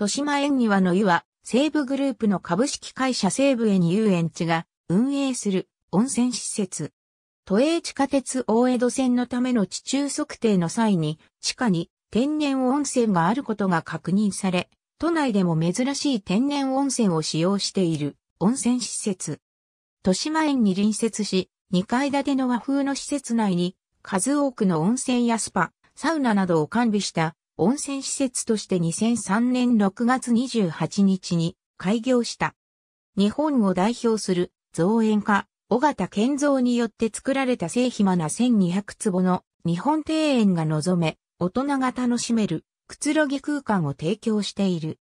豊島園庭の湯は、西武グループの株式会社西武園遊園地が運営する温泉施設。都営地下鉄大江戸線のための地中測定の際に、地下に天然温泉があることが確認され、都内でも珍しい天然温泉を使用している温泉施設。豊島園に隣接し、2階建ての和風の施設内に、数多くの温泉やスパ、サウナなどを完備した温泉施設として2003年6月28日に開業した。日本を代表する造園家、尾形健造によって作られた製暇な1200坪の日本庭園が望め、大人が楽しめるくつろぎ空間を提供している。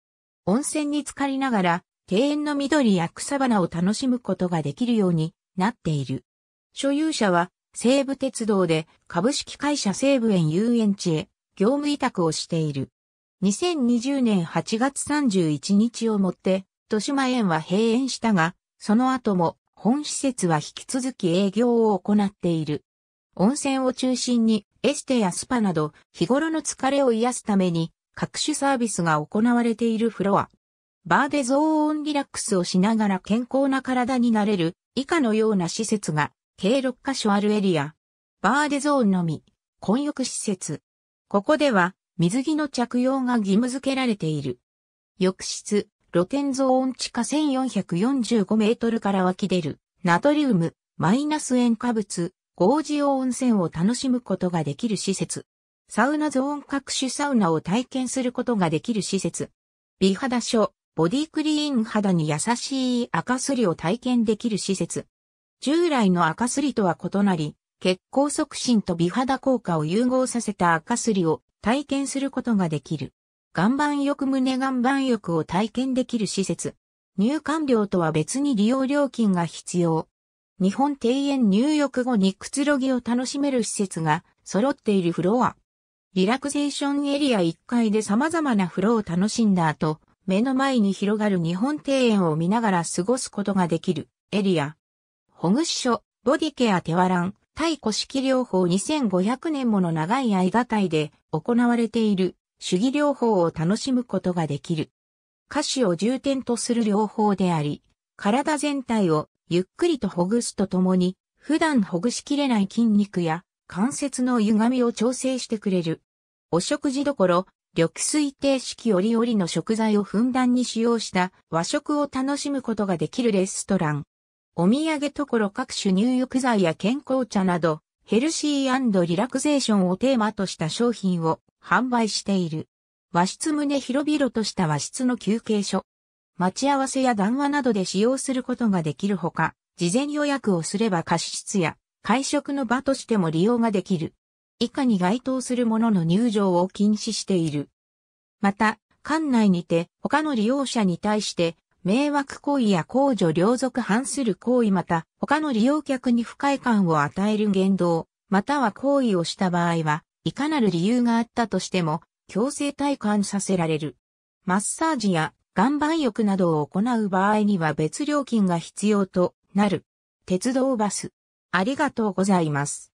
温泉に浸かりながら庭園の緑や草花を楽しむことができるようになっている。所有者は西武鉄道で株式会社西武園遊園地へ業務委託をしている。2020年8月31日をもって、豊島園は閉園したが、その後も本施設は引き続き営業を行っている。温泉を中心にエステやスパなど日頃の疲れを癒すために各種サービスが行われているフロア。バーでゾーンリラックスをしながら健康な体になれる以下のような施設が計6カ所あるエリア。バーでゾーンのみ、混浴施設、ここでは、水着の着用が義務付けられている。浴室、露天ゾーン地下1445メートルから湧き出る、ナトリウム、マイナス塩化物、合事用温泉を楽しむことができる施設。サウナゾーン各種サウナを体験することができる施設。美肌症、ボディクリーン肌に優しい赤すりを体験できる施設。従来の赤すりとは異なり、血行促進と美肌効果を融合させた赤すりを体験することができる。岩盤浴胸岩盤浴を体験できる施設。入館料とは別に利用料金が必要。日本庭園入浴後にくつろぎを楽しめる施設が揃っているフロア。リラクゼーションエリア1階で様々なフロアを楽しんだ後、目の前に広がる日本庭園を見ながら過ごすことができるエリア。ほぐし所、ボディケア手ワラ対古式療法2500年もの長い間体で行われている主義療法を楽しむことができる。下肢を重点とする療法であり、体全体をゆっくりとほぐすとともに、普段ほぐしきれない筋肉や関節の歪みを調整してくれる。お食事どころ、緑水定式折々の食材をふんだんに使用した和食を楽しむことができるレストラン。お土産所各種入浴剤や健康茶など、ヘルシーリラクゼーションをテーマとした商品を販売している。和室胸広々とした和室の休憩所。待ち合わせや談話などで使用することができるほか、事前予約をすれば貸し室や会食の場としても利用ができる。以下に該当するものの入場を禁止している。また、館内にて他の利用者に対して迷惑行為や公助両属反する行為また他の利用客に不快感を与える言動、または行為をした場合は、いかなる理由があったとしても、強制退官させられる。マッサージや岩盤浴などを行う場合には別料金が必要となる。鉄道バス。ありがとうございます。